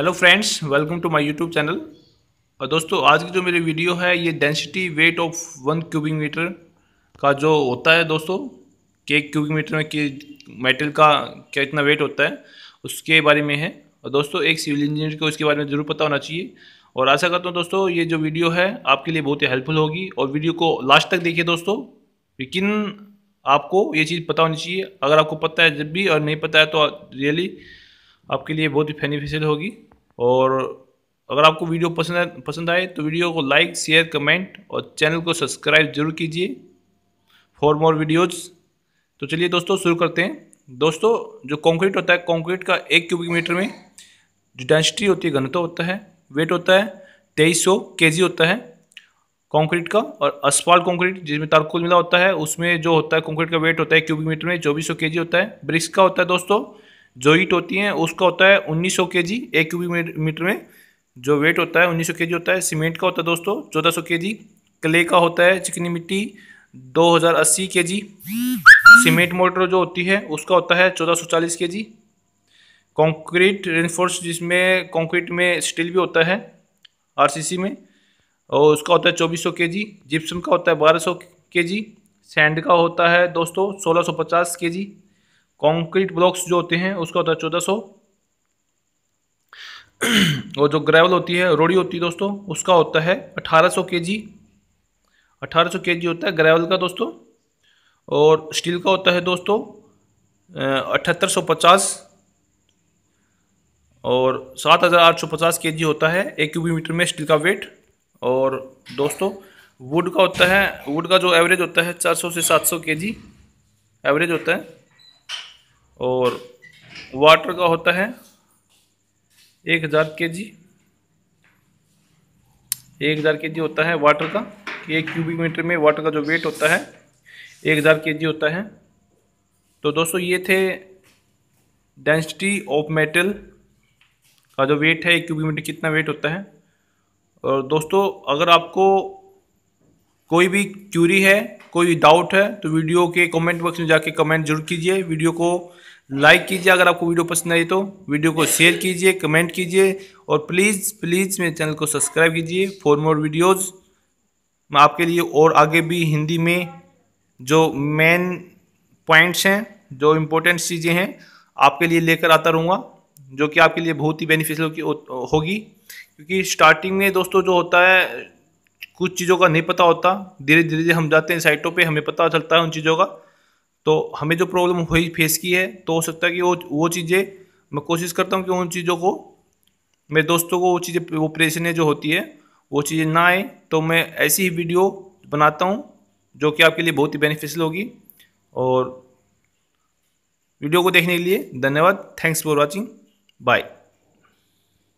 hello friends welcome to my YouTube channel और दोस्तों आज की जो मेरी वीडियो है ये density weight of one cubic meter का जो होता है दोस्तों कि एक क्यूबिक मीटर में कि मेटल का क्या इतना वेट होता है उसके बारे में है और दोस्तों एक सिविल इंजीनियर को इसके बारे में ज़रूर पता होना चाहिए और आशा करता हूँ दोस्तों ये जो वीडियो है आपके लिए बहुत ही हेल्पफुल होगी और वीडियो को लास्ट तक देखिए दोस्तों लेकिन आपको ये चीज़ पता होनी चाहिए अगर आपको पता है जब भी और नहीं पता है तो रियली आपके लिए बहुत ही बेनिफिशियल होगी और अगर आपको वीडियो पसंद पसंद आए तो वीडियो को लाइक शेयर कमेंट और चैनल को सब्सक्राइब जरूर कीजिए फॉर मोर वीडियोज़ तो चलिए दोस्तों शुरू करते हैं दोस्तों जो कंक्रीट होता है कंक्रीट का एक क्यूबिक मीटर में जो डेंसिटी होती है घनत्व होता है वेट होता है तेईस सौ होता है कंक्रीट का और अस्पाल कंक्रीट जिसमें तारकोल मिला होता है उसमें जो होता है कंक्रीट का वेट होता है क्यूबिक मीटर में चौबीस सौ होता है ब्रिक्स का होता है दोस्तों जो हीट होती है उसका होता है उन्नीस सौ के जी एक क्यूबिक मीटर में जो वेट होता है उन्नीस सौ के जी होता है सीमेंट का होता है दोस्तों चौदह सौ के जी क्ले का होता है चिकनी मिट्टी दो हज़ार अस्सी के जी सीमेंट मोटर जो होती है उसका होता है चौदह सौ चालीस के जी कॉन्क्रीट रेनफोर्स जिसमें कॉन्क्रीट में स्टील भी होता है सी में और उसका होता है चौबीस सौ के जी जिप्सम का होता है बारह सौ के जी सैंड का होता है दोस्तों सोलह सौ पचास के जी कॉन्क्रीट ब्लॉक्स जो होते हैं उसका होता है चौदह सौ और जो ग्रेवल होती है रोड़ी होती है दोस्तों उसका होता है अठारह सौ के जी अठारह सौ के जी होता है ग्रेवल का दोस्तों और स्टील का होता है दोस्तों अठहत्तर सौ पचास और सात हज़ार आठ सौ पचास के जी होता है एक मीटर में स्टील का वेट और दोस्तों वुड का होता है वुड का जो एवरेज होता है चार सौ से सात सौ के जी एवरेज होता है और वाटर का होता है एक हज़ार के जी एक हज़ार के जी होता है वाटर का एक क्यूबिक मीटर में वाटर का जो वेट होता है एक हज़ार के जी होता है तो दोस्तों ये थे डेंसिटी ऑफ मेटल का जो वेट है एक क्यूबिक मीटर कितना वेट होता है और दोस्तों अगर आपको कोई भी क्यूरी है कोई डाउट है तो वीडियो के कमेंट बॉक्स में जाके कमेंट जरूर कीजिए वीडियो को लाइक कीजिए अगर आपको वीडियो पसंद आई तो वीडियो को शेयर कीजिए कमेंट कीजिए और प्लीज़ प्लीज़ मेरे चैनल को सब्सक्राइब कीजिए फॉर मोर वीडियोज़ मैं आपके लिए और आगे भी हिंदी में जो मेन पॉइंट्स हैं जो इम्पोर्टेंट चीज़ें हैं आपके लिए लेकर आता रहूँगा जो कि आपके लिए बहुत ही बेनिफिशियल होगी क्योंकि स्टार्टिंग में दोस्तों जो होता है कुछ चीज़ों का नहीं पता होता धीरे धीरे हम जाते हैं साइटों पे हमें पता चलता है उन चीज़ों का तो हमें जो प्रॉब्लम हुई फेस की है तो हो सकता है कि वो वो चीज़ें मैं कोशिश करता हूँ कि उन चीज़ों को मेरे दोस्तों को वो चीज़ें वो परेशानियाँ जो होती है वो चीज़ें ना आए तो मैं ऐसी ही वीडियो बनाता हूँ जो कि आपके लिए बहुत ही बेनिफिशियल होगी और वीडियो को देखने के लिए धन्यवाद थैंक्स फॉर वॉचिंग बाय